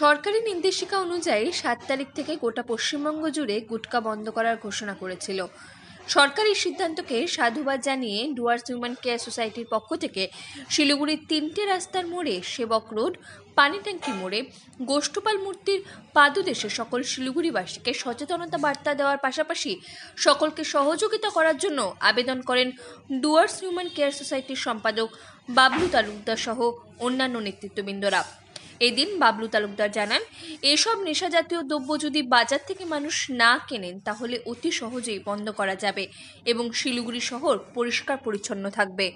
সরকারি নির্দেশিকা অনুযায়ী সাত তারিখ থেকে গোটা পশ্চিমবঙ্গ জুড়ে গুটকা বন্ধ করার ঘোষণা করেছিল সরকারি সিদ্ধান্তকে সাধুবাদ জানিয়ে ডুয়ার্স হিউম্যান কেয়ার সোসাইটির পক্ষ থেকে শিলিগুড়ির তিনটে রাস্তার মোড়ে সেবক রোড পানি ট্যাঙ্কি মোড়ে গোষ্ঠপাল মূর্তির পাদুদেশে সকল শিলিগুড়িবাসীকে সচেতনতা বার্তা দেওয়ার পাশাপাশি সকলকে সহযোগিতা করার জন্য আবেদন করেন ডুয়ার্স হিউম্যান কেয়ার সোসাইটির সম্পাদক বাবলু তালুকদার সহ অন্যান্য নেতৃত্ববৃন্দরা এদিন বাবলু তালুকদার জানান এসব নেশাজাতীয় দ্রব্য যদি বাজার থেকে মানুষ না কেনেন তাহলে অতি সহজেই বন্ধ করা যাবে এবং শিলিগুড়ি শহর পরিষ্কার পরিচ্ছন্ন থাকবে